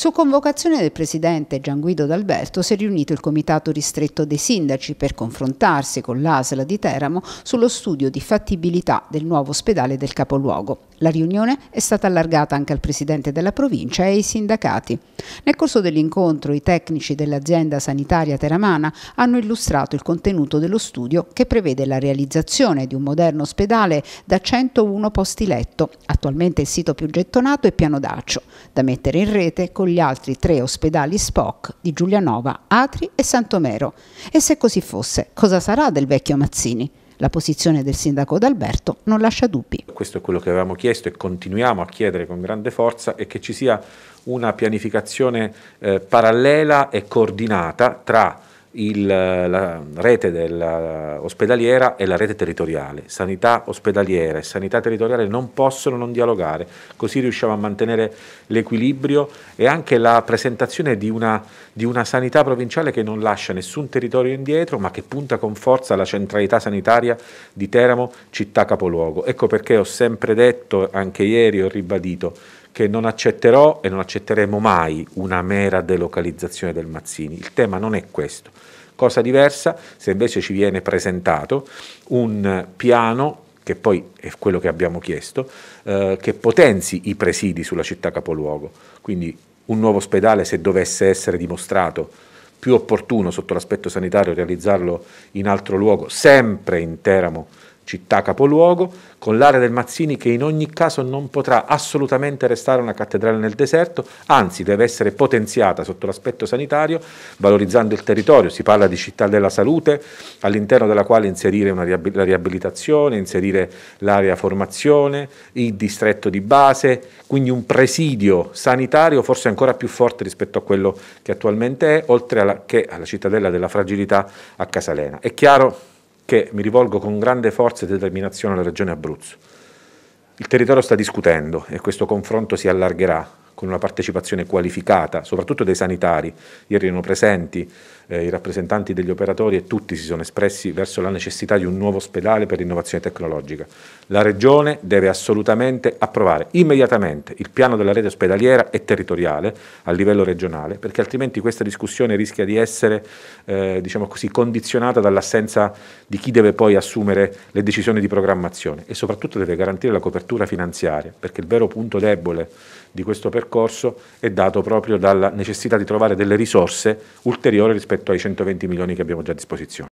Su convocazione del presidente Gian Guido D'Alberto si è riunito il comitato ristretto dei sindaci per confrontarsi con l'ASLA di Teramo sullo studio di fattibilità del nuovo ospedale del capoluogo. La riunione è stata allargata anche al presidente della provincia e ai sindacati. Nel corso dell'incontro i tecnici dell'azienda sanitaria teramana hanno illustrato il contenuto dello studio che prevede la realizzazione di un moderno ospedale da 101 posti letto, attualmente il sito più gettonato e piano d'accio, da mettere in rete con gli altri tre ospedali Spock di Giulianova, Atri e Santomero. E se così fosse, cosa sarà del vecchio Mazzini? La posizione del sindaco D'Alberto non lascia dubbi. Questo è quello che avevamo chiesto e continuiamo a chiedere con grande forza è che ci sia una pianificazione eh, parallela e coordinata tra il, la rete ospedaliera e la rete territoriale. Sanità ospedaliera e sanità territoriale non possono non dialogare, così riusciamo a mantenere l'equilibrio e anche la presentazione di una, di una sanità provinciale che non lascia nessun territorio indietro, ma che punta con forza alla centralità sanitaria di Teramo, città capoluogo. Ecco perché ho sempre detto, anche ieri ho ribadito, che non accetterò e non accetteremo mai una mera delocalizzazione del Mazzini. Il tema non è questo. Cosa diversa se invece ci viene presentato un piano che poi è quello che abbiamo chiesto, eh, che potenzi i presidi sulla città capoluogo. Quindi un nuovo ospedale, se dovesse essere dimostrato più opportuno sotto l'aspetto sanitario realizzarlo in altro luogo, sempre in Teramo, città capoluogo, con l'area del Mazzini che in ogni caso non potrà assolutamente restare una cattedrale nel deserto, anzi deve essere potenziata sotto l'aspetto sanitario, valorizzando il territorio. Si parla di città della salute, all'interno della quale inserire riab- la riabilitazione, inserire l'area formazione, il distretto di base, quindi un presidio sanitario forse ancora più forte rispetto a quello che attualmente è, oltre alla, che alla cittadella della fragilità a Casalena. È chiaro che mi rivolgo con grande forza e determinazione alla Regione Abruzzo. Il territorio sta discutendo e questo confronto si allargherà con una partecipazione qualificata, soprattutto dei sanitari. Ieri erano presenti eh, i rappresentanti degli operatori e tutti si sono espressi verso la necessità di un nuovo ospedale per l'innovazione tecnologica. La Regione deve assolutamente approvare immediatamente il piano della rete ospedaliera e territoriale a livello regionale, perché altrimenti questa discussione rischia di essere eh, diciamo così, condizionata dall'assenza di chi deve poi assumere le decisioni di programmazione e soprattutto deve garantire la copertura finanziaria, perché il vero punto debole di questo percorso è dato proprio dalla necessità di trovare delle risorse ulteriori rispetto rispetto ai 120 milioni che abbiamo già a disposizione.